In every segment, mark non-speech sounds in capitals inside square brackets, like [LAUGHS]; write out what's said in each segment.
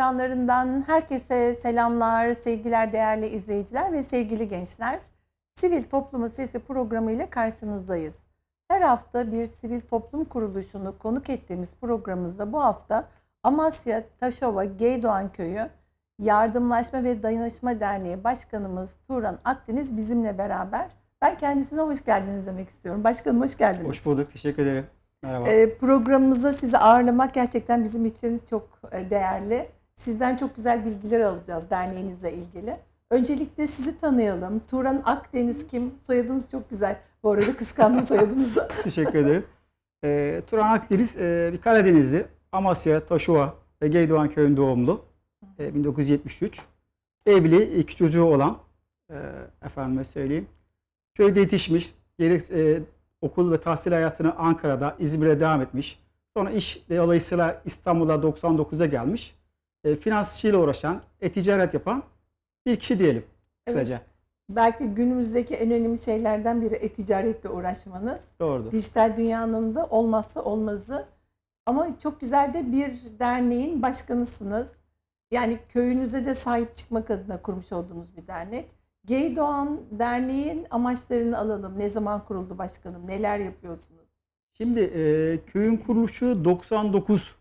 ekranlarından herkese selamlar, sevgiler değerli izleyiciler ve sevgili gençler. Sivil Toplumu Sesi programı ile karşınızdayız. Her hafta bir sivil toplum kuruluşunu konuk ettiğimiz programımızda bu hafta Amasya Taşova Geydoğan Köyü Yardımlaşma ve Dayanışma Derneği Başkanımız Turan Akdeniz bizimle beraber. Ben kendisine hoş geldiniz demek istiyorum. Başkanım hoş geldiniz. Hoş bulduk. Teşekkür ederim. Merhaba. Ee, Programımıza sizi ağırlamak gerçekten bizim için çok e, değerli. Sizden çok güzel bilgiler alacağız derneğinizle ilgili. Öncelikle sizi tanıyalım. Turan Akdeniz kim? Soyadınız çok güzel. Bu arada kıskandım soyadınızı. [LAUGHS] Teşekkür ederim. E, Turan Akdeniz e, bir Karadenizli. Amasya, Taşova ve Geydoğan köyünde doğumlu. E, 1973. Evli, iki çocuğu olan e, efendime söyleyeyim. Köyde yetişmiş. Gerek e, okul ve tahsil hayatını Ankara'da, İzmir'e devam etmiş. Sonra iş dolayısıyla İstanbul'a 99'a gelmiş e, finans işiyle uğraşan, e-ticaret yapan bir kişi diyelim kısaca. Evet. Belki günümüzdeki en önemli şeylerden biri e-ticaretle uğraşmanız. Doğrudur. Dijital dünyanın da olmazsa olmazı. Ama çok güzel de bir derneğin başkanısınız. Yani köyünüze de sahip çıkmak adına kurmuş olduğunuz bir dernek. Gay Doğan Derneği'nin amaçlarını alalım. Ne zaman kuruldu başkanım? Neler yapıyorsunuz? Şimdi e, köyün kuruluşu 99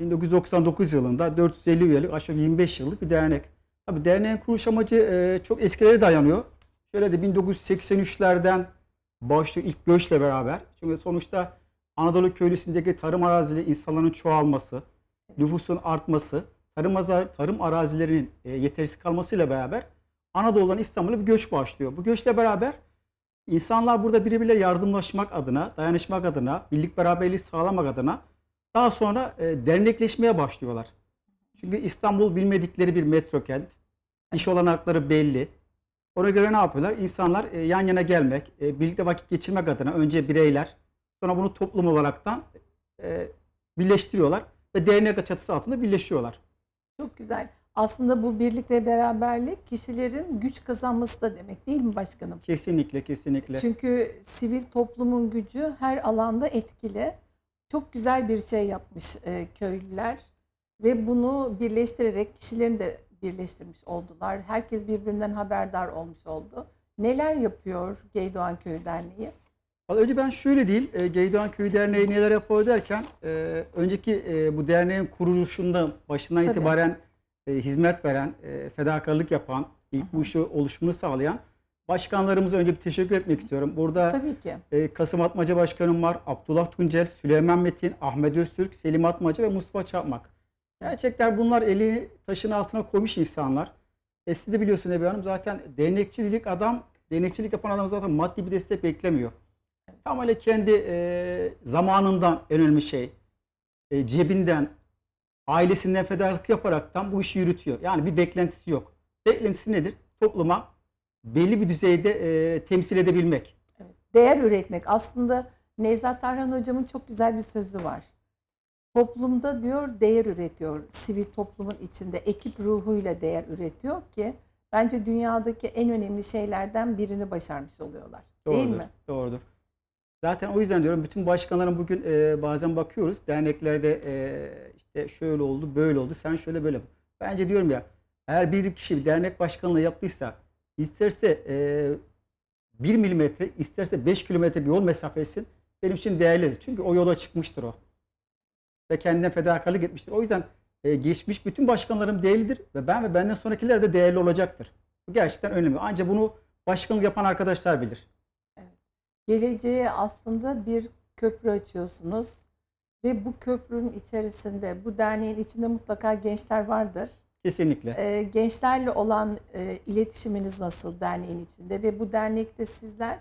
1999 yılında 450 üyelik aşağı 25 yıllık bir dernek. Tabii derneğin kuruluş amacı e, çok eskilere dayanıyor. Şöyle de 1983'lerden başlıyor ilk göçle beraber. Çünkü sonuçta Anadolu köylüsündeki tarım arazileri insanların çoğalması, nüfusun artması, tarım, tarım arazilerinin e, yetersiz kalmasıyla beraber Anadolu'dan İstanbul'a bir göç başlıyor. Bu göçle beraber insanlar burada birbirleriyle yardımlaşmak adına, dayanışmak adına, birlik beraberliği sağlamak adına daha sonra e, dernekleşmeye başlıyorlar. Çünkü İstanbul bilmedikleri bir metro kent. İş olanakları belli. Ona göre ne yapıyorlar? İnsanlar e, yan yana gelmek, e, birlikte vakit geçirmek adına önce bireyler, sonra bunu toplum olaraktan e, birleştiriyorlar ve dernek çatısı altında birleşiyorlar. Çok güzel. Aslında bu birlik ve beraberlik kişilerin güç kazanması da demek değil mi başkanım? Kesinlikle, kesinlikle. Çünkü sivil toplumun gücü her alanda etkili çok güzel bir şey yapmış e, köylüler ve bunu birleştirerek kişilerini de birleştirmiş oldular. Herkes birbirinden haberdar olmuş oldu. Neler yapıyor Geydoğan Köyü Derneği? Vallahi önce ben şöyle diyeyim, e, Geydoğan Köyü Derneği neler yapıyor derken, e, önceki e, bu derneğin kuruluşunda başından Tabii. itibaren e, hizmet veren, e, fedakarlık yapan, ilk bu işi oluşumunu sağlayan Başkanlarımıza önce bir teşekkür etmek istiyorum. Burada Tabii ki. E, Kasım Atmaca Başkanım var, Abdullah Tuncel, Süleyman Metin, Ahmet Öztürk, Selim Atmaca ve Mustafa Çapmak. Gerçekten bunlar eli taşın altına koymuş insanlar. E siz de biliyorsun Ebu Hanım zaten dernekçilik adam, dernekçilik yapan adam zaten maddi bir destek beklemiyor. Tam öyle kendi e, zamanından en önemli şey, e, cebinden, ailesinden fedakarlık yaparaktan bu işi yürütüyor. Yani bir beklentisi yok. Beklentisi nedir? Topluma belli bir düzeyde e, temsil edebilmek. değer üretmek. Aslında Nevzat Tarhan hocamın çok güzel bir sözü var. Toplumda diyor değer üretiyor. Sivil toplumun içinde ekip ruhuyla değer üretiyor ki bence dünyadaki en önemli şeylerden birini başarmış oluyorlar. Doğrudur, Değil mi? Doğrudur. Zaten o yüzden diyorum bütün başkanların bugün e, bazen bakıyoruz derneklerde e, işte şöyle oldu böyle oldu sen şöyle böyle. Bence diyorum ya eğer bir kişi bir dernek başkanlığı yaptıysa isterse e, 1 milimetre, isterse 5 kilometre yol mesafesi benim için değerlidir. Çünkü o yola çıkmıştır o. Ve kendine fedakarlık etmiştir. O yüzden e, geçmiş bütün başkanlarım değerlidir ve ben ve benden sonrakiler de değerli olacaktır. Bu gerçekten önemli. Ancak bunu başkanlık yapan arkadaşlar bilir. Evet. Geleceğe aslında bir köprü açıyorsunuz ve bu köprünün içerisinde, bu derneğin içinde mutlaka gençler vardır. Kesinlikle. E, gençlerle olan e, iletişiminiz nasıl derneğin içinde ve bu dernekte sizler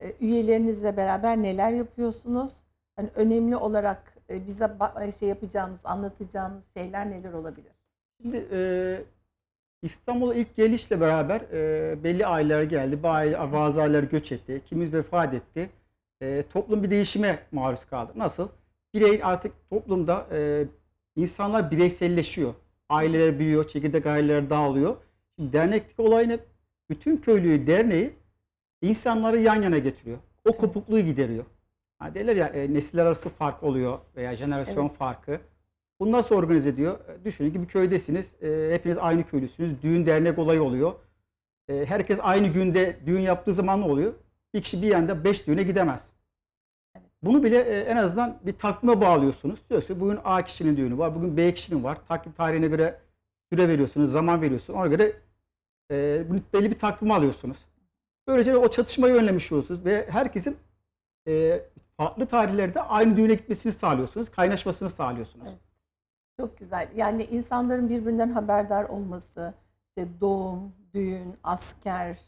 e, üyelerinizle beraber neler yapıyorsunuz? Hani önemli olarak e, bize e, şey yapacağınız, anlatacağınız şeyler neler olabilir? Şimdi e, İstanbul'a ilk gelişle beraber e, belli aileler geldi. Bazı aileler göç etti. Kimimiz vefat etti. E, toplum bir değişime maruz kaldı. Nasıl? Birey artık toplumda e, insanlar bireyselleşiyor. Aileler büyüyor, çekirdek aileler dağılıyor. Şimdi derneklik olay ne? Bütün köylüyü, derneği insanları yan yana getiriyor. O kopukluğu gideriyor. Hani derler ya e, nesiller arası fark oluyor veya jenerasyon evet. farkı. Bunu nasıl organize ediyor? E, düşünün ki bir köydesiniz. E, hepiniz aynı köylüsünüz. Düğün dernek olayı oluyor. E, herkes aynı günde düğün yaptığı zaman ne oluyor? Bir kişi bir yanda beş düğüne gidemez. Bunu bile e, en azından bir takvime bağlıyorsunuz. Diyorsun bugün A kişinin düğünü var, bugün B kişinin var. Takvim tarihine göre süre veriyorsunuz, zaman veriyorsunuz. Ona göre e, belli bir takvim alıyorsunuz. Böylece o çatışmayı önlemiş oluyorsunuz ve herkesin e, farklı tarihlerde aynı düğüne gitmesini sağlıyorsunuz, kaynaşmasını sağlıyorsunuz. Evet. Çok güzel. Yani insanların birbirinden haberdar olması, işte doğum, düğün, asker,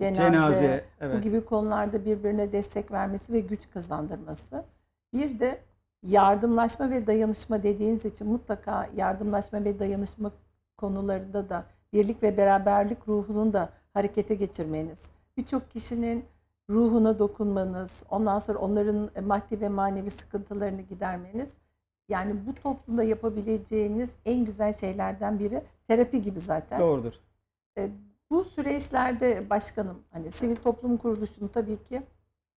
cenaze, cenaze evet. bu gibi konularda birbirine destek vermesi ve güç kazandırması. Bir de yardımlaşma ve dayanışma dediğiniz için mutlaka yardımlaşma ve dayanışma konularında da birlik ve beraberlik ruhunun da harekete geçirmeniz. Birçok kişinin ruhuna dokunmanız, ondan sonra onların e, maddi ve manevi sıkıntılarını gidermeniz. Yani bu toplumda yapabileceğiniz en güzel şeylerden biri terapi gibi zaten. Doğrudur. E, bu süreçlerde başkanım hani sivil toplum kuruluşunu tabii ki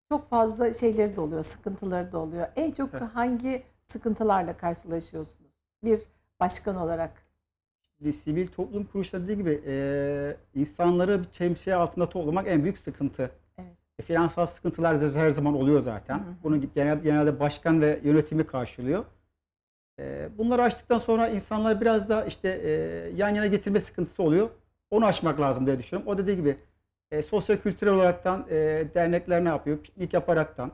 çok fazla şeyleri de oluyor, sıkıntıları da oluyor. En çok hangi sıkıntılarla karşılaşıyorsunuz bir başkan olarak? Şimdi sivil toplum kuruluşları dediği gibi e, insanları bir şemsiye altında toplamak en büyük sıkıntı. Evet. E, finansal sıkıntılar her zaman oluyor zaten. Hı hı. Bunu genel, genelde başkan ve yönetimi karşılıyor. E, bunları açtıktan sonra insanlar biraz da işte e, yan yana getirme sıkıntısı oluyor. Onu aşmak lazım diye düşünüyorum. O dediği gibi e, sosyo-kültürel olaraktan e, dernekler ne yapıyor? Piknik yaparaktan,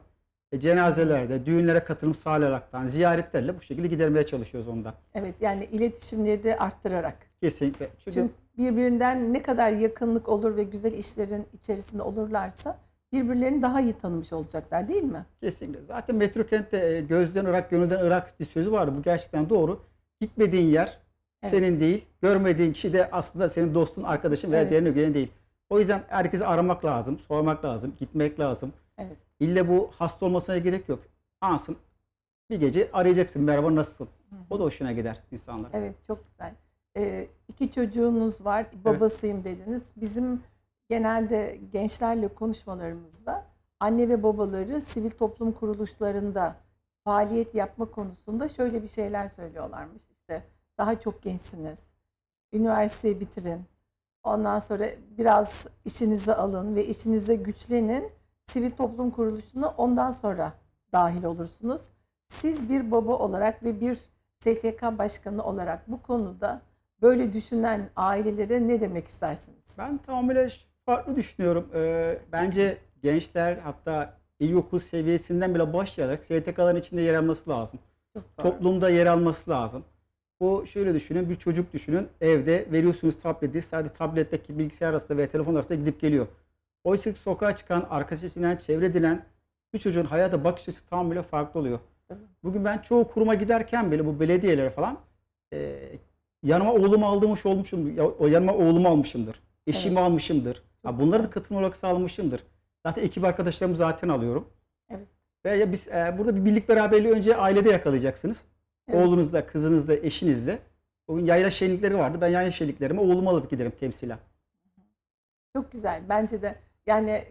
e, cenazelerde, düğünlere katılım sağlayaraktan, ziyaretlerle bu şekilde gidermeye çalışıyoruz onda. Evet yani iletişimleri de arttırarak. Kesinlikle. Çünkü, Çünkü birbirinden ne kadar yakınlık olur ve güzel işlerin içerisinde olurlarsa birbirlerini daha iyi tanımış olacaklar değil mi? Kesinlikle. Zaten Metrokent'te e, gözden Irak, gönülden Irak bir sözü vardı. Bu gerçekten doğru. Gitmediğin yer Evet. Senin değil. Görmediğin kişi de aslında senin dostun, arkadaşın veya evet. diğerine güven değil. O yüzden herkesi aramak lazım, sormak lazım, gitmek lazım. Evet. İlle bu hasta olmasına gerek yok. Ansın bir gece arayacaksın. Merhaba nasılsın? Hı hı. O da hoşuna gider insanlar. Evet çok güzel. Ee, iki çocuğunuz var. Babasıyım evet. dediniz. Bizim genelde gençlerle konuşmalarımızda anne ve babaları sivil toplum kuruluşlarında faaliyet yapma konusunda şöyle bir şeyler söylüyorlarmış. İşte daha çok gençsiniz. Üniversiteyi bitirin. Ondan sonra biraz işinizi alın ve işinize güçlenin. Sivil toplum kuruluşuna ondan sonra dahil olursunuz. Siz bir baba olarak ve bir STK başkanı olarak bu konuda böyle düşünen ailelere ne demek istersiniz? Ben tamamen farklı düşünüyorum. Ee, bence gençler hatta ilkokul seviyesinden bile başlayarak STK'ların içinde yer alması lazım. Toplumda yer alması lazım. Bu şöyle düşünün bir çocuk düşünün evde veriyorsunuz tableti sadece tabletteki bilgisayar arasında veya telefon arasında gidip geliyor. Oysa ki sokağa çıkan, arkadaş edinen, çevre bir çocuğun hayata bakış açısı tamamıyla farklı oluyor. Bugün ben çoğu kuruma giderken bile bu belediyelere falan e, yanıma oğlumu almış olmuşum, yanıma oğlumu almışımdır. Eşimi evet. almışımdır. ha, bunları da katılım olarak sağlamışımdır. Zaten ekip arkadaşlarımı zaten alıyorum. Evet. Ve biz e, burada bir birlik beraberliği önce ailede yakalayacaksınız. Evet. Oğlunuzla, kızınızla, eşinizle. Bugün yayla şenlikleri vardı. Ben yayla şenliklerime oğlumu alıp giderim temsila. Çok güzel. Bence de yani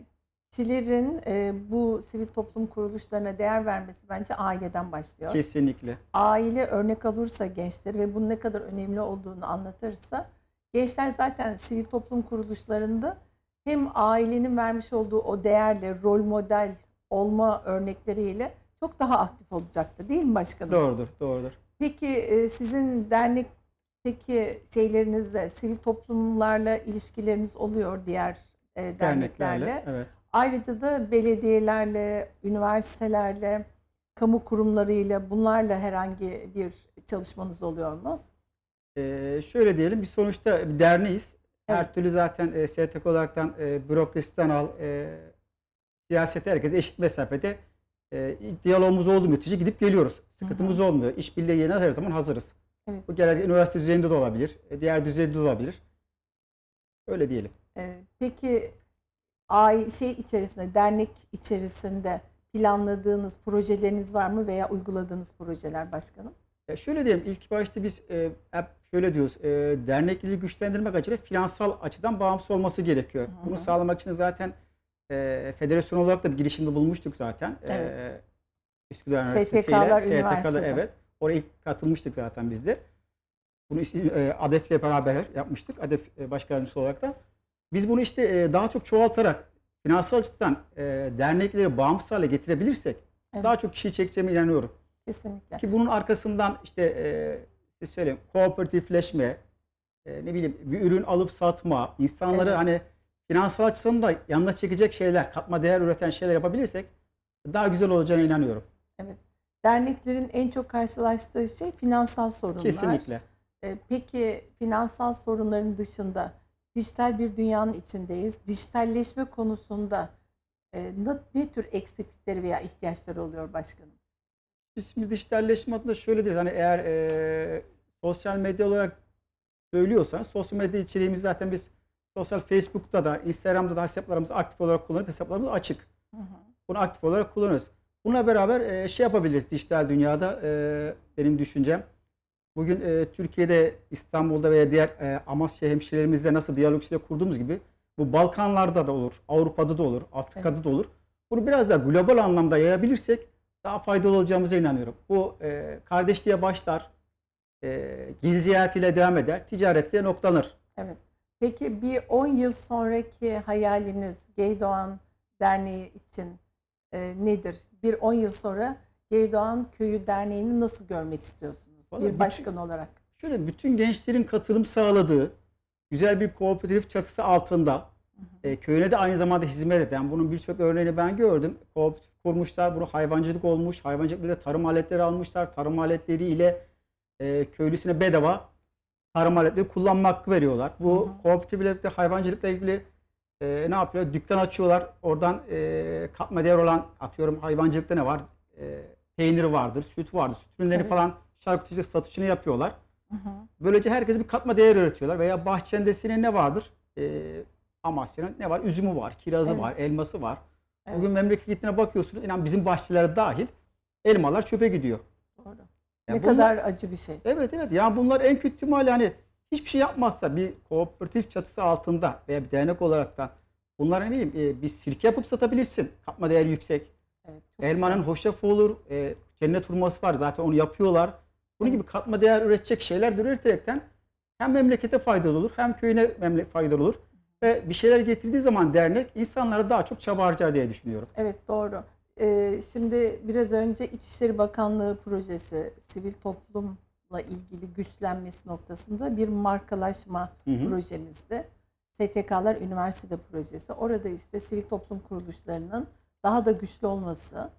kişilerin e, bu sivil toplum kuruluşlarına değer vermesi bence aileden başlıyor. Kesinlikle. Aile örnek alırsa gençler ve bunun ne kadar önemli olduğunu anlatırsa gençler zaten sivil toplum kuruluşlarında hem ailenin vermiş olduğu o değerle, rol model olma örnekleriyle çok daha aktif olacaktır değil mi başkanım? Doğrudur, doğrudur. Peki e, sizin dernekteki şeylerinizde sivil toplumlarla ilişkileriniz oluyor diğer e, derneklerle. derneklerle evet. Ayrıca da belediyelerle, üniversitelerle, kamu kurumlarıyla bunlarla herhangi bir çalışmanız oluyor mu? Ee, şöyle diyelim, biz sonuçta bir derneğiz. Evet. Her türlü zaten e, STK olaraktan e, bürokrasiden al, e, siyasete herkese eşit mesafede e, diyalogumuz olmuyor, müthişçe gidip geliyoruz. Sıkıntımız Hı-hı. olmuyor. İşbirliği yerine her zaman hazırız. Evet. Bu genelde üniversite düzeyinde de olabilir. E, diğer düzeyde de olabilir. Öyle diyelim. Ee, peki ay şey içerisinde, dernek içerisinde planladığınız projeleriniz var mı veya uyguladığınız projeler başkanım? Ya şöyle diyelim ilk başta biz e, hep şöyle diyoruz. E, dernekleri güçlendirmek açısından finansal açıdan bağımsız olması gerekiyor. Hı-hı. Bunu sağlamak için zaten e, federasyon olarak da bir girişimde bulmuştuk zaten. Ee, evet. E, Üsküdar Üniversitesi'yle. STK'lar evet. Oraya ilk katılmıştık zaten biz de. Bunu e, e ile beraber yapmıştık. ADEF e, e Baş olarak da. Biz bunu işte e, daha çok çoğaltarak finansal açıdan e, dernekleri bağımsız hale getirebilirsek evet. daha çok kişiyi çekeceğime inanıyorum. Kesinlikle. Ki bunun arkasından işte e, size söyleyeyim kooperatifleşme, e, ne bileyim bir ürün alıp satma, insanları evet. hani finansal açıdan da yanına çekecek şeyler, katma değer üreten şeyler yapabilirsek daha güzel olacağına inanıyorum. Evet. Derneklerin en çok karşılaştığı şey finansal sorunlar. Kesinlikle. Ee, peki finansal sorunların dışında dijital bir dünyanın içindeyiz. Dijitalleşme konusunda e, ne, ne tür eksiklikleri veya ihtiyaçları oluyor başkanım? Biz şimdi dijitalleşme adına şöyle deriz. Hani eğer e, sosyal medya olarak söylüyorsanız sosyal medya içeriğimiz zaten biz Sosyal Facebook'ta da, Instagram'da da hesaplarımızı aktif olarak kullanıp hesaplarımız açık. Hı hı. Bunu aktif olarak kullanıyoruz. Buna beraber e, şey yapabiliriz dijital dünyada e, benim düşüncem. Bugün e, Türkiye'de, İstanbul'da veya diğer e, Amasya hemşirelerimizle nasıl diyalog içinde kurduğumuz gibi bu Balkanlarda da olur, Avrupa'da da olur, Afrika'da evet. da olur. Bunu biraz daha global anlamda yayabilirsek daha faydalı olacağımıza inanıyorum. Bu e, kardeşliğe başlar, e, gezi ziyaretiyle devam eder, ticaretle noktalanır. Evet. Peki bir 10 yıl sonraki hayaliniz Gay Doğan Derneği için e, nedir? Bir 10 yıl sonra Gay Doğan Köyü Derneği'ni nasıl görmek istiyorsunuz Vallahi bir bütün, başkan olarak? Şöyle bütün gençlerin katılım sağladığı güzel bir kooperatif çatısı altında e, köyüne de aynı zamanda hizmet eden bunun birçok örneğini ben gördüm. Kooperatif kurmuşlar, bunu hayvancılık olmuş, hayvancılıkla tarım aletleri almışlar, tarım aletleriyle e, köylüsüne bedava tarım aletleri kullanma hakkı veriyorlar. Bu hı hı. kooperatif hayvancılıkla ilgili e, ne yapıyor? Dükkan açıyorlar. Oradan e, katma değer olan atıyorum hayvancılıkta ne var? E, peynir vardır, süt vardır. Süt ürünleri evet. falan şarkıcılık satışını yapıyorlar. Hı hı. Böylece herkese bir katma değer üretiyorlar. Veya bahçendesinin ne vardır? E, Amasya'nın ne var? Üzümü var, kirazı evet. var, elması var. Evet. Bugün memleketine bakıyorsunuz. İnan bizim bahçelere dahil elmalar çöpe gidiyor. Doğru. Yani ne bunlar, kadar acı bir şey. Evet evet. Yani bunlar en kötü ihtimal yani hiçbir şey yapmazsa bir kooperatif çatısı altında veya bir dernek olarak da bunlara ne bileyim e, bir sirke yapıp satabilirsin. Katma değeri yüksek. Evet, Elmanın hoşafı olur. E, cennet hurması var zaten onu yapıyorlar. Bunun evet. gibi katma değer üretecek şeyler de üreterekten hem memlekete faydalı olur hem köyüne faydalı olur. Ve bir şeyler getirdiği zaman dernek insanlara daha çok çaba harcar diye düşünüyorum. Evet doğru. Ee, şimdi biraz önce İçişleri Bakanlığı projesi sivil toplumla ilgili güçlenmesi noktasında bir markalaşma hı hı. projemizdi. STK'lar Üniversite projesi. Orada işte sivil toplum kuruluşlarının daha da güçlü olması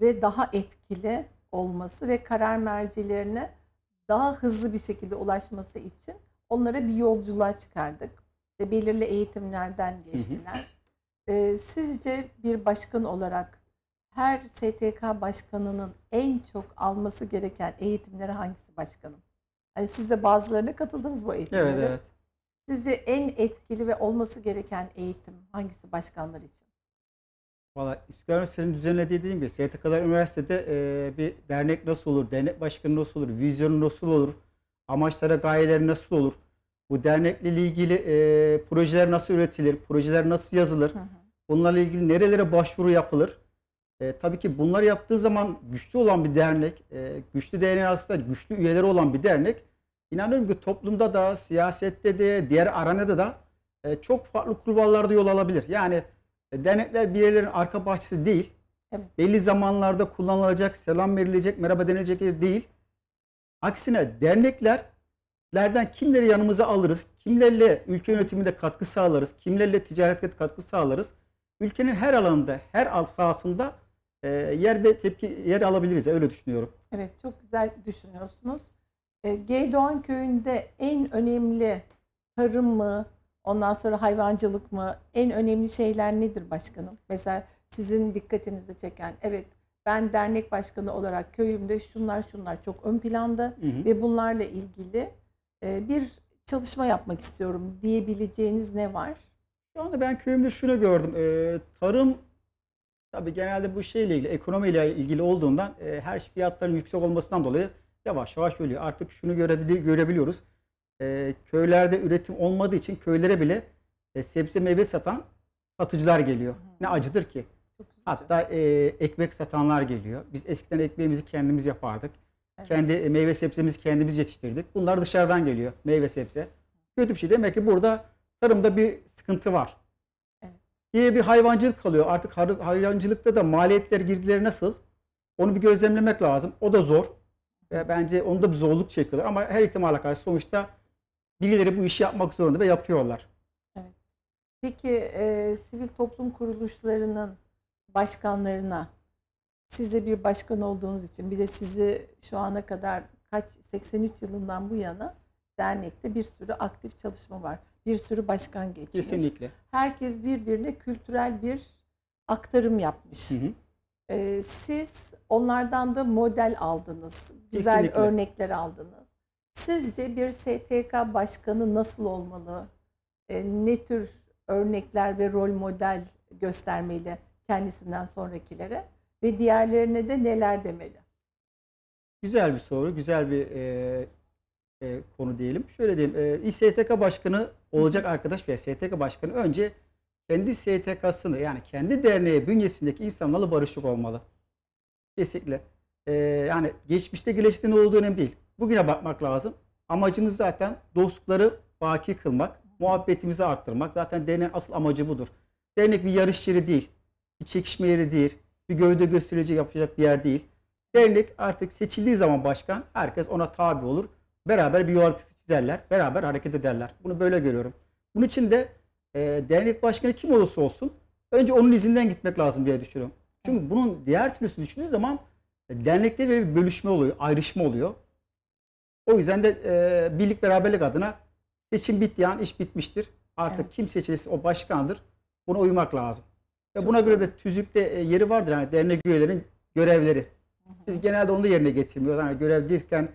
ve daha etkili olması ve karar mercilerine daha hızlı bir şekilde ulaşması için onlara bir yolculuğa çıkardık. Ve belirli eğitimlerden geçtiler. Hı hı. Ee, sizce bir başkan olarak her STK başkanının en çok alması gereken eğitimleri hangisi başkanım? Hani siz de bazılarına katıldınız bu eğitimlere. Evet, evet. Sizce en etkili ve olması gereken eğitim hangisi başkanlar için? Valla İstiklal Üniversitesi'nin düzenlediği dediğim gibi STK'lar üniversitede e, bir dernek nasıl olur, dernek başkanı nasıl olur, vizyonu nasıl olur, amaçlara gayeleri nasıl olur, bu dernekle ilgili e, projeler nasıl üretilir, projeler nasıl yazılır, hı hı. bunlarla ilgili nerelere başvuru yapılır, e, tabii ki bunları yaptığı zaman güçlü olan bir dernek, e, güçlü DNA'sı güçlü üyeleri olan bir dernek inanıyorum ki toplumda da, siyasette de, diğer aranada da e, çok farklı kurvalarda yol alabilir. Yani e, dernekler bireylerin arka bahçesi değil. Evet. Belli zamanlarda kullanılacak, selam verilecek, merhaba denilecek değil. Aksine derneklerlerden kimleri yanımıza alırız, kimlerle ülke yönetiminde katkı sağlarız, kimlerle ticarette katkı sağlarız. Ülkenin her alanında, her alt sahasında e, yer ve tepki yer alabiliriz. Öyle düşünüyorum. Evet çok güzel düşünüyorsunuz. E, Geydoğan köyünde en önemli tarım mı, ondan sonra hayvancılık mı, en önemli şeyler nedir başkanım? Mesela sizin dikkatinizi çeken, evet ben dernek başkanı olarak köyümde şunlar şunlar çok ön planda hı hı. ve bunlarla ilgili e, bir çalışma yapmak istiyorum diyebileceğiniz ne var? Şu anda ben köyümde şunu gördüm. E, tarım Tabii genelde bu şeyle ilgili, ekonomiyle ilgili olduğundan e, her şey fiyatların yüksek olmasından dolayı yavaş yavaş ölüyor. Artık şunu görebili görebiliyoruz. E, köylerde üretim olmadığı için köylere bile e, sebze meyve satan satıcılar geliyor. Hı. Ne acıdır ki. Hatta e, ekmek satanlar geliyor. Biz eskiden ekmeğimizi kendimiz yapardık. Evet. Kendi e, meyve sebzemizi kendimiz yetiştirdik. Bunlar dışarıdan geliyor meyve sebze. Kötü bir şey. Demek ki burada tarımda bir sıkıntı var diye bir hayvancılık kalıyor. Artık hayvancılıkta da maliyetler girdileri nasıl? Onu bir gözlemlemek lazım. O da zor. Ve bence onda bir zorluk çekiyorlar. Ama her ihtimale karşı sonuçta birileri bu işi yapmak zorunda ve yapıyorlar. Evet. Peki e, sivil toplum kuruluşlarının başkanlarına siz de bir başkan olduğunuz için bir de sizi şu ana kadar kaç 83 yılından bu yana dernekte bir sürü aktif çalışma var bir sürü başkan geçmiş. Kesinlikle. Herkes birbirine kültürel bir aktarım yapmış. Hı hı. Ee, siz onlardan da model aldınız. Güzel Kesinlikle. örnekler aldınız. Sizce bir STK başkanı nasıl olmalı? Ee, ne tür örnekler ve rol model göstermeli kendisinden sonrakilere? Ve diğerlerine de neler demeli? Güzel bir soru, güzel bir e, e, konu diyelim. Şöyle diyeyim. E, İş Başkanı olacak arkadaş veya STK Başkanı önce kendi STK'sını yani kendi derneği bünyesindeki insanlarla barışık olmalı. Kesinlikle. E, yani geçmişte gelişti ne olduğu önemli değil. Bugüne bakmak lazım. Amacımız zaten dostlukları baki kılmak, muhabbetimizi arttırmak. Zaten derneğin asıl amacı budur. Dernek bir yarış yeri değil, bir çekişme yeri değil, bir gövde gösterici yapacak bir yer değil. Dernek artık seçildiği zaman başkan herkes ona tabi olur Beraber bir yol çizerler. Beraber hareket ederler. Bunu böyle görüyorum. Bunun için de e, dernek başkanı kim olursa olsun önce onun izinden gitmek lazım diye düşünüyorum. Çünkü bunun diğer türlüsü düşündüğü zaman e, dernekte böyle bir bölüşme oluyor, ayrışma oluyor. O yüzden de e, birlik beraberlik adına seçim bitti yani iş bitmiştir. Artık evet. kim seçilirse o başkandır. Buna uymak lazım. Ve buna güzel. göre de tüzükte e, yeri vardır yani dernek üyelerinin görevleri. Biz genelde onu da yerine getirmiyoruz. Yani görevliyken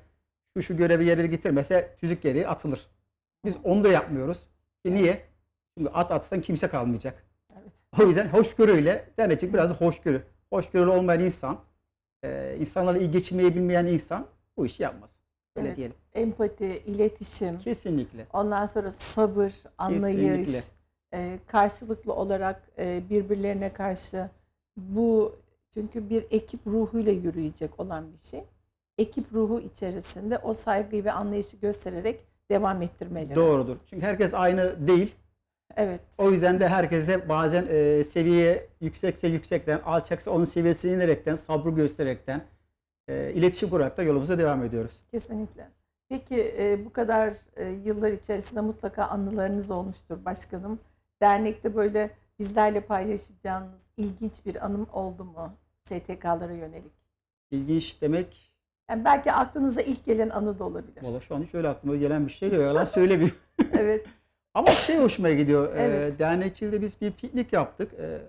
şu şu görevi yerine getirmese tüzük gereği atılır. Biz onu da yapmıyoruz. E evet. niye? Çünkü at atsan kimse kalmayacak. Evet. O yüzden hoşgörüyle denecek biraz da hoşgörü. Hoşgörülü olmayan insan, e, insanlarla iyi bilmeyen insan bu işi yapmaz. Öyle evet. diyelim. Empati, iletişim. Kesinlikle. Ondan sonra sabır, anlayış. Kesinlikle. E, karşılıklı olarak e, birbirlerine karşı bu çünkü bir ekip ruhuyla yürüyecek olan bir şey ekip ruhu içerisinde o saygıyı ve anlayışı göstererek devam ettirmeleri. Doğrudur. Çünkü herkes aynı değil. Evet. O yüzden de herkese bazen e, seviye yüksekse yüksekten, alçaksa onun seviyesini inerekten, sabrı göstererekten, e, iletişim kurarak da yolumuza devam ediyoruz. Kesinlikle. Peki e, bu kadar e, yıllar içerisinde mutlaka anılarınız olmuştur başkanım. Dernekte böyle bizlerle paylaşacağınız ilginç bir anım oldu mu STK'lara yönelik? İlginç demek yani belki aklınıza ilk gelen anı da olabilir. Valla şu an hiç öyle aklıma gelen bir şey de yalan söylemiyorum. [LAUGHS] evet. [LAUGHS] Ama şey hoşuma gidiyor. Ee, evet. E, dernekçilde biz bir piknik yaptık. E,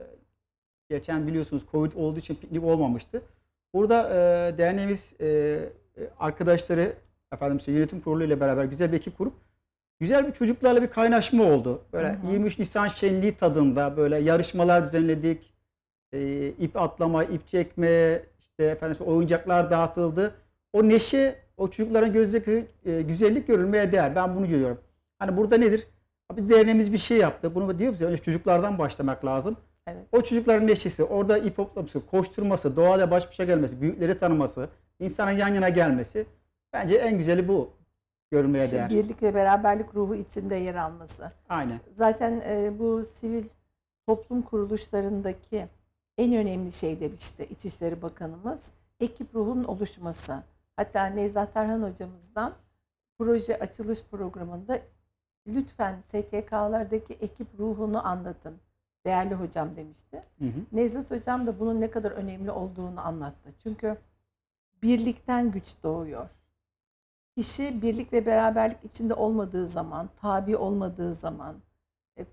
geçen biliyorsunuz Covid olduğu için piknik olmamıştı. Burada e, derneğimiz e, arkadaşları efendim size yönetim kurulu ile beraber güzel bir ekip kurup güzel bir çocuklarla bir kaynaşma oldu. Böyle Hı-hı. 23 Nisan şenliği tadında böyle yarışmalar düzenledik. E, ip atlama, ip çekme, işte efendim oyuncaklar dağıtıldı o neşe, o çocukların gözdeki e, güzellik görülmeye değer. Ben bunu görüyorum. Hani burada nedir? Abi derneğimiz bir şey yaptı. Bunu diyor musun? Önce çocuklardan başlamak lazım. Evet. O çocukların neşesi, orada ip hoplaması, koşturması, doğayla baş başa gelmesi, büyükleri tanıması, insanın yan yana gelmesi. Bence en güzeli bu görünmeye işte değer. Birlik ve beraberlik ruhu içinde yer alması. Aynen. Zaten e, bu sivil toplum kuruluşlarındaki en önemli şey demişti İçişleri Bakanımız ekip ruhunun oluşması. Hatta Nevzat Tarhan hocamızdan proje açılış programında lütfen STK'lardaki ekip ruhunu anlatın. Değerli hocam demişti. Hı hı. Nevzat hocam da bunun ne kadar önemli olduğunu anlattı. Çünkü birlikten güç doğuyor. Kişi birlik ve beraberlik içinde olmadığı zaman, tabi olmadığı zaman, e,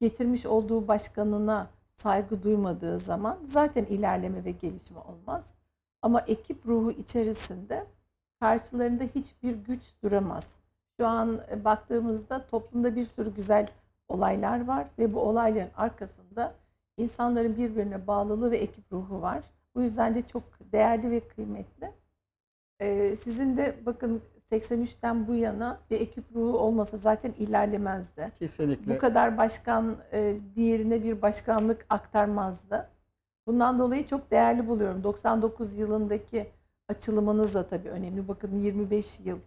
getirmiş olduğu başkanına saygı duymadığı zaman zaten ilerleme ve gelişme olmaz. Ama ekip ruhu içerisinde karşılarında hiçbir güç duramaz. Şu an e, baktığımızda toplumda bir sürü güzel olaylar var ve bu olayların arkasında insanların birbirine bağlılığı ve ekip ruhu var. Bu yüzden de çok değerli ve kıymetli. Ee, sizin de bakın 83'ten bu yana bir ekip ruhu olmasa zaten ilerlemezdi. Kesinlikle. Bu kadar başkan e, diğerine bir başkanlık aktarmazdı. Bundan dolayı çok değerli buluyorum. 99 yılındaki açılımınız da tabii önemli. Bakın 25 yıl.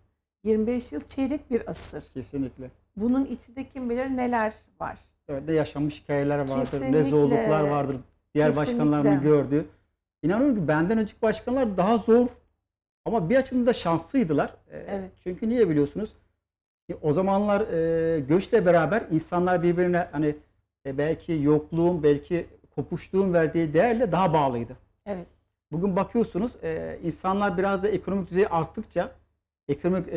25 yıl çeyrek bir asır. Kesinlikle. Bunun içinde kim bilir neler var. Evet de yaşanmış hikayeler vardır, Kesinlikle. rezoluklar vardır. Diğer Kesinlikle. başkanlarını gördü. İnanıyorum ki benden önceki başkanlar daha zor ama bir açıdan da şanslıydılar. Ee, evet. Çünkü niye biliyorsunuz? E, o zamanlar e, göçle beraber insanlar birbirine hani e, belki yokluğun, belki kopuştuğun verdiği değerle daha bağlıydı. Evet. Bugün bakıyorsunuz e, insanlar biraz da ekonomik düzeyi arttıkça, ekonomik e,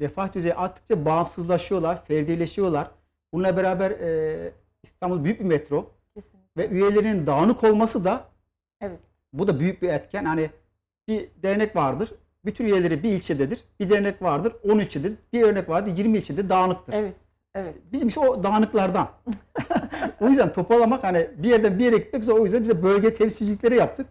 refah düzeyi arttıkça bağımsızlaşıyorlar, ferdileşiyorlar. Bununla beraber e, İstanbul büyük bir metro Kesinlikle. ve üyelerinin dağınık olması da evet. bu da büyük bir etken. Hani bir dernek vardır. Bütün üyeleri bir ilçededir. Bir dernek vardır 10 ilçedir. Bir örnek vardır 20 ilçede dağınıktır. Evet. Evet. bizim işte o dağınıklardan. [LAUGHS] o yüzden toparlamak hani bir yerden bir yere gitmek zor. O yüzden bize bölge temsilcilikleri yaptık.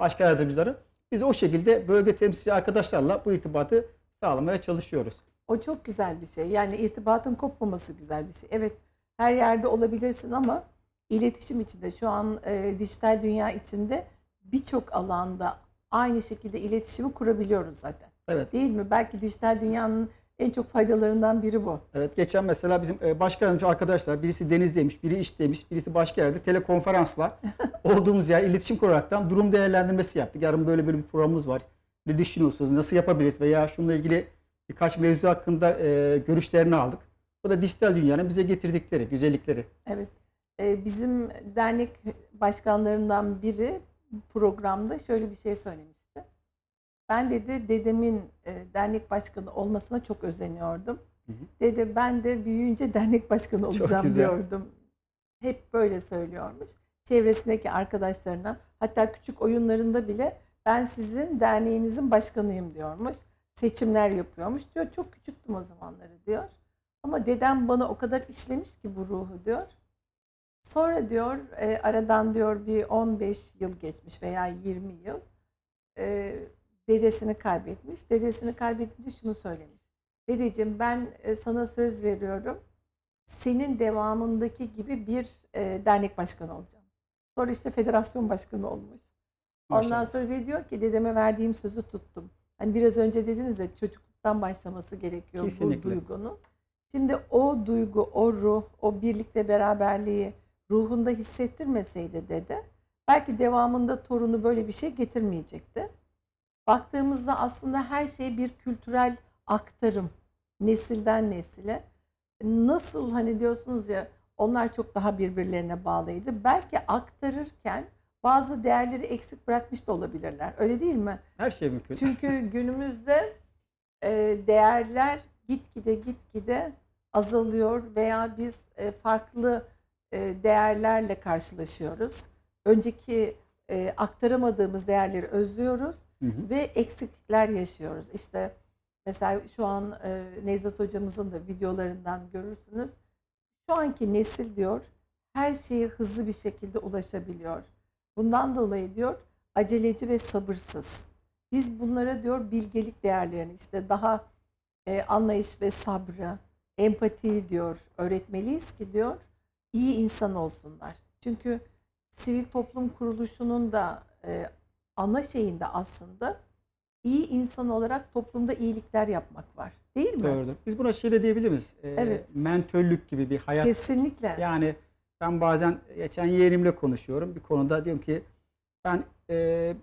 Başka yardımcıları. Biz o şekilde bölge temsilci arkadaşlarla bu irtibatı sağlamaya çalışıyoruz. O çok güzel bir şey. Yani irtibatın kopmaması güzel bir şey. Evet her yerde olabilirsin ama iletişim içinde şu an e, dijital dünya içinde birçok alanda aynı şekilde iletişimi kurabiliyoruz zaten. Evet. Değil mi? Belki dijital dünyanın en çok faydalarından biri bu. Evet geçen mesela bizim e, başka arkadaşlar birisi deniz demiş, biri iş demiş, birisi başka yerde telekonferansla [LAUGHS] olduğumuz yer iletişim kuraraktan durum değerlendirmesi yaptık. Yarın böyle böyle bir programımız var. Ne düşünüyorsunuz? Nasıl yapabiliriz? Veya şununla ilgili birkaç mevzu hakkında e, görüşlerini aldık. Bu da dijital dünyanın bize getirdikleri, güzellikleri. Evet. E, bizim dernek başkanlarından biri programda şöyle bir şey söylemiş. Ben dedi dedemin e, dernek başkanı olmasına çok özeniyordum. Hı hı. Dedi ben de büyüyünce dernek başkanı olacağım diyordum. Hep böyle söylüyormuş. Çevresindeki arkadaşlarına hatta küçük oyunlarında bile ben sizin derneğinizin başkanıyım diyormuş. Seçimler yapıyormuş diyor. Çok küçüktüm o zamanları diyor. Ama dedem bana o kadar işlemiş ki bu ruhu diyor. Sonra diyor e, aradan diyor bir 15 yıl geçmiş veya 20 yıl. E, dedesini kaybetmiş. Dedesini kaybedince şunu söylemiş. Dedeciğim ben e, sana söz veriyorum. Senin devamındaki gibi bir e, dernek başkanı olacağım. Sonra işte federasyon başkanı olmuş. Maşallah. Ondan sonra ve diyor ki dedeme verdiğim sözü tuttum. Hani biraz önce dediniz de çocukluktan başlaması gerekiyor Kesinlikle. bu duygunun. Şimdi o duygu, o ruh, o birlik ve beraberliği ruhunda hissettirmeseydi dede belki devamında torunu böyle bir şey getirmeyecekti baktığımızda aslında her şey bir kültürel aktarım nesilden nesile. Nasıl hani diyorsunuz ya onlar çok daha birbirlerine bağlıydı. Belki aktarırken bazı değerleri eksik bırakmış da olabilirler. Öyle değil mi? Her şey mümkün. Çünkü [LAUGHS] günümüzde e, değerler gitgide gitgide azalıyor veya biz e, farklı e, değerlerle karşılaşıyoruz. Önceki e, aktaramadığımız değerleri özlüyoruz hı hı. ve eksiklikler yaşıyoruz. İşte mesela şu an e, Nevzat hocamızın da videolarından görürsünüz. Şu anki nesil diyor her şeye hızlı bir şekilde ulaşabiliyor. Bundan dolayı diyor aceleci ve sabırsız. Biz bunlara diyor bilgelik değerlerini işte daha e, anlayış ve sabrı, empati diyor öğretmeliyiz ki diyor iyi insan olsunlar. Çünkü sivil toplum kuruluşunun da e, ana şeyinde aslında iyi insan olarak toplumda iyilikler yapmak var. Değil mi? Doğrudur. Biz buna şey de diyebilir miyiz? Ee, evet. Mentörlük gibi bir hayat. Kesinlikle. Yani ben bazen geçen yeğenimle konuşuyorum. Bir konuda diyorum ki ben e,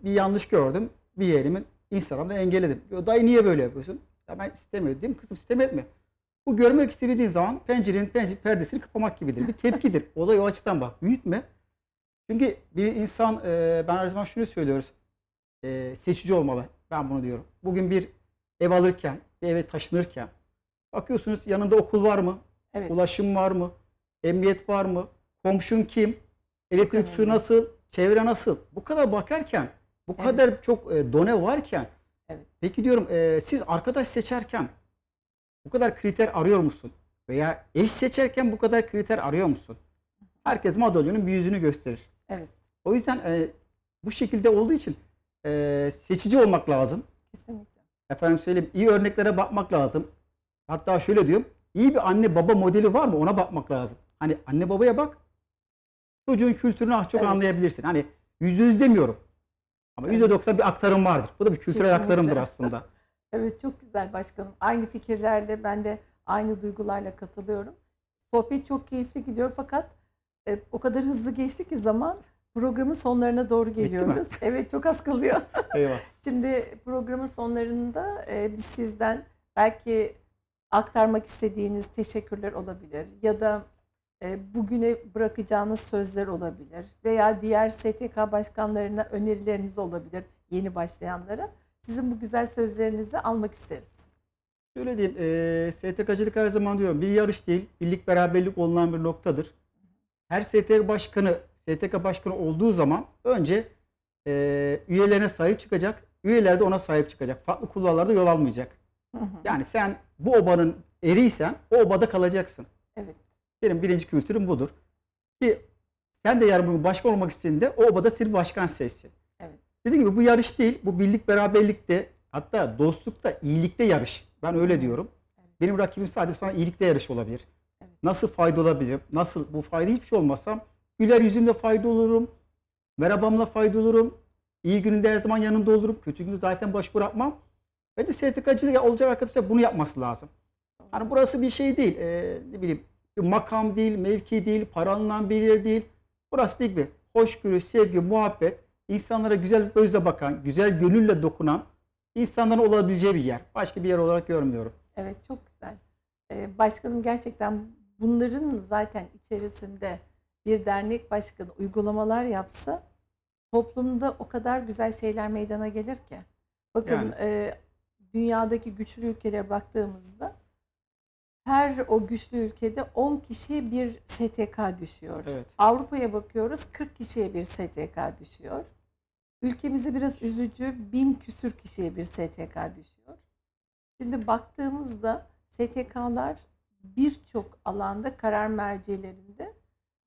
bir yanlış gördüm. Bir yeğenimin Instagram'da engelledim. Diyor dayı niye böyle yapıyorsun? Ya ben istemiyorum değil mi? Kızım sistem etme. Bu görmek istemediğin zaman pencerenin pencere perdesini kapamak gibidir. Bir tepkidir. Olay o açıdan bak. Büyütme. Çünkü bir insan e, ben her zaman şunu söylüyoruz. E, seçici olmalı. Ben bunu diyorum. Bugün bir ev alırken, bir eve taşınırken bakıyorsunuz yanında okul var mı? Evet. Ulaşım var mı? Emniyet var mı? Komşun kim? Elektrik suyu nasıl? Çevre nasıl? Bu kadar bakarken, bu evet. kadar çok e, done varken evet. peki diyorum e, siz arkadaş seçerken bu kadar kriter arıyor musun? Veya eş seçerken bu kadar kriter arıyor musun? Herkes madalyonun bir yüzünü gösterir. Evet. O yüzden e, bu şekilde olduğu için e, seçici olmak lazım. Kesinlikle. Efendim söyleyeyim iyi örneklere bakmak lazım. Hatta şöyle diyorum. iyi bir anne baba modeli var mı ona bakmak lazım. Hani anne babaya bak. Çocuğun kültürünü az çok evet. anlayabilirsin. Hani yüzde yüz demiyorum. Ama yüzde doksan bir aktarım vardır. Bu da bir kültürel Kesinlikle. aktarımdır aslında. [LAUGHS] [LAUGHS] evet çok güzel başkanım. Aynı fikirlerle ben de aynı duygularla katılıyorum. Sohbet çok keyifli gidiyor fakat e, o kadar hızlı geçti ki zaman programın sonlarına doğru geliyoruz. Evet çok az kalıyor. [LAUGHS] Eyvah. Şimdi programın sonlarında e, biz sizden belki aktarmak istediğiniz teşekkürler olabilir ya da e, bugüne bırakacağınız sözler olabilir veya diğer STK başkanlarına önerileriniz olabilir yeni başlayanlara. Sizin bu güzel sözlerinizi almak isteriz. Şöyle diyeyim, e, STK'cılık her zaman diyorum bir yarış değil, birlik beraberlik olunan bir noktadır her STK başkanı STK başkanı olduğu zaman önce e, üyelerine sahip çıkacak. Üyeler de ona sahip çıkacak. Farklı kulvarlarda yol almayacak. Hı hı. Yani sen bu obanın eriysen o obada kalacaksın. Evet. Benim birinci kültürüm budur. Ki sen de yarın başkan olmak istediğinde o obada seni başkan seçsin. Evet. Dediğim gibi bu yarış değil. Bu birlik beraberlikte hatta dostlukta iyilikte yarış. Ben öyle diyorum. Evet. Benim rakibim sadece sana iyilikte yarış olabilir. Nasıl fayda olabilirim? Nasıl bu fayda hiçbir şey olmasam güler yüzümle fayda olurum. Merhabamla fayda olurum. İyi gününde her zaman yanında olurum. Kötü günde zaten baş bırakmam. ve Bence STK'cı olacak arkadaşlar bunu yapması lazım. Hani burası bir şey değil. Ee, ne bileyim bir makam değil, mevki değil, para alınan bir yer değil. Burası değil bir hoşgörü, sevgi, muhabbet, insanlara güzel gözle bakan, güzel gönülle dokunan insanların olabileceği bir yer. Başka bir yer olarak görmüyorum. Evet çok güzel. Ee, başkanım gerçekten bunların zaten içerisinde bir dernek başkanı uygulamalar yapsa toplumda o kadar güzel şeyler meydana gelir ki. Bakın yani. e, dünyadaki güçlü ülkelere baktığımızda her o güçlü ülkede 10 kişiye bir STK düşüyor. Evet. Avrupa'ya bakıyoruz 40 kişiye bir STK düşüyor. Ülkemizi biraz üzücü bin küsür kişiye bir STK düşüyor. Şimdi baktığımızda STK'lar birçok alanda karar mercilerinde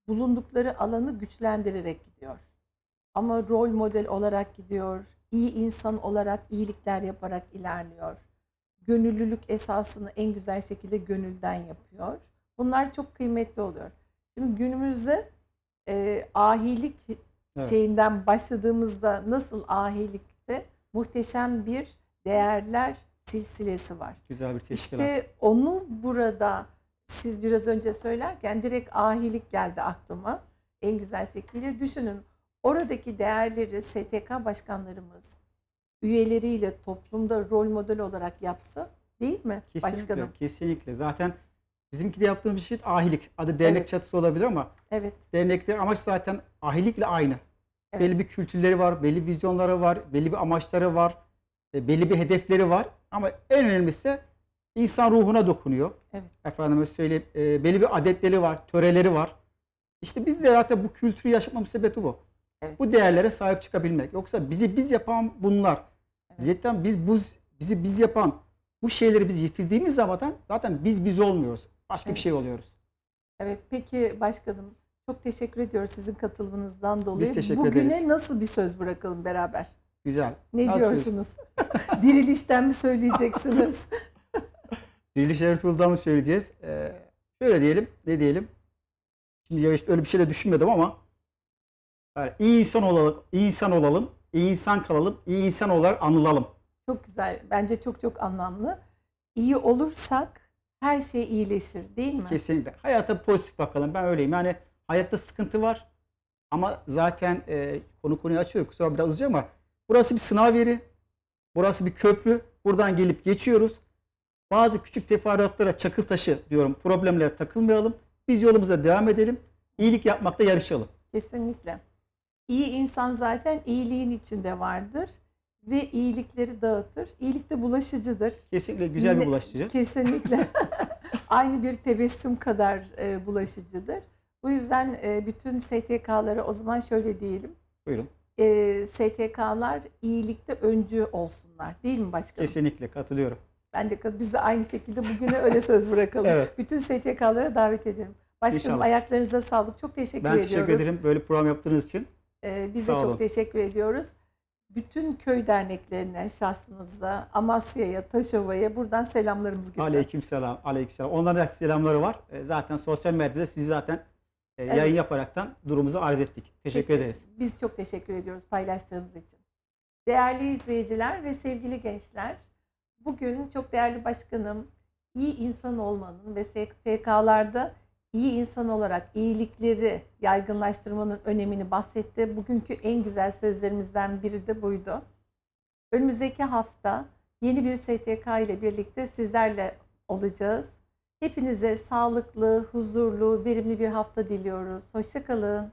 bulundukları alanı güçlendirerek gidiyor. Ama rol model olarak gidiyor, iyi insan olarak iyilikler yaparak ilerliyor. Gönüllülük esasını en güzel şekilde gönülden yapıyor. Bunlar çok kıymetli oluyor. Şimdi günümüzde e, ahilik evet. şeyinden başladığımızda nasıl ahilikte muhteşem bir değerler silsilesi var. Güzel bir teşkilat. İşte onu burada siz biraz önce söylerken direkt ahilik geldi aklıma. En güzel şekilde düşünün. Oradaki değerleri STK başkanlarımız üyeleriyle toplumda rol model olarak yapsa değil mi kesinlikle, başkanım? Kesinlikle. Zaten bizimki de yaptığımız bir şey ahilik. Adı dernek evet. çatısı olabilir ama evet. dernekte amaç zaten ahilikle aynı. Evet. Belli bir kültürleri var, belli vizyonları var, belli bir amaçları var e, belli bir hedefleri var ama en önemlisi insan ruhuna dokunuyor. Evet. Efendime söyleyeyim e, belli bir adetleri var, töreleri var. İşte biz de zaten bu kültürü yaşatmamız sebebi bu. Evet. Bu değerlere sahip çıkabilmek. Yoksa bizi biz yapan bunlar. Evet. Zaten biz bu bizi biz yapan bu şeyleri biz yitirdiğimiz zaman zaten biz biz olmuyoruz. Başka evet. bir şey oluyoruz. Evet peki başkanım çok teşekkür ediyoruz sizin katılımınızdan dolayı. Biz teşekkür Bugüne ederiz. nasıl bir söz bırakalım beraber? Güzel. Ne Tavsiye diyorsunuz? [LAUGHS] Dirilişten mi söyleyeceksiniz? [LAUGHS] Diriliş Ertuğrul'dan mı söyleyeceğiz? Ee, şöyle diyelim, ne diyelim? Şimdi ya işte öyle bir şey de düşünmedim ama yani iyi insan olalım, iyi insan olalım, iyi insan kalalım, iyi insan olarak anılalım. Çok güzel. Bence çok çok anlamlı. İyi olursak her şey iyileşir değil mi? Kesinlikle. Hayata pozitif bakalım. Ben öyleyim. Yani hayatta sıkıntı var. Ama zaten e, konu konuyu açıyor. Kusura biraz uzayacağım ama Burası bir sınav yeri. Burası bir köprü. Buradan gelip geçiyoruz. Bazı küçük teferruatlara çakıl taşı diyorum. Problemlere takılmayalım. Biz yolumuza devam edelim. İyilik yapmakta yarışalım. Kesinlikle. İyi insan zaten iyiliğin içinde vardır ve iyilikleri dağıtır. İyilik de bulaşıcıdır. Kesinlikle güzel bir bulaşıcı. Kesinlikle. [LAUGHS] [LAUGHS] Aynı bir tebessüm kadar e, bulaşıcıdır. Bu yüzden e, bütün STK'ları o zaman şöyle diyelim. Buyurun e, STK'lar iyilikte öncü olsunlar değil mi başkanım? Kesinlikle katılıyorum. Ben de biz aynı şekilde bugüne öyle söz bırakalım. [LAUGHS] evet. Bütün STK'lara davet edelim. Başkanım İnşallah. ayaklarınıza sağlık. Çok teşekkür ben ediyoruz. Ben teşekkür ederim böyle program yaptığınız için. Ee, biz Sağ de çok teşekkür ediyoruz. Bütün köy derneklerine, şahsınıza, Amasya'ya, Taşova'ya buradan selamlarımız gitsin. Aleyküm selam, aleyküm selam. Onların da selamları var. Zaten sosyal medyada sizi zaten ee, evet. yayın yaparaktan durumumuzu arz ettik. Teşekkür Peki, ederiz. Biz çok teşekkür ediyoruz paylaştığınız için. Değerli izleyiciler ve sevgili gençler, bugün çok değerli başkanım iyi insan olmanın ve STK'larda iyi insan olarak iyilikleri yaygınlaştırmanın önemini bahsetti. Bugünkü en güzel sözlerimizden biri de buydu. Önümüzdeki hafta yeni bir STK ile birlikte sizlerle olacağız. Hepinize sağlıklı, huzurlu, verimli bir hafta diliyoruz. Hoşçakalın.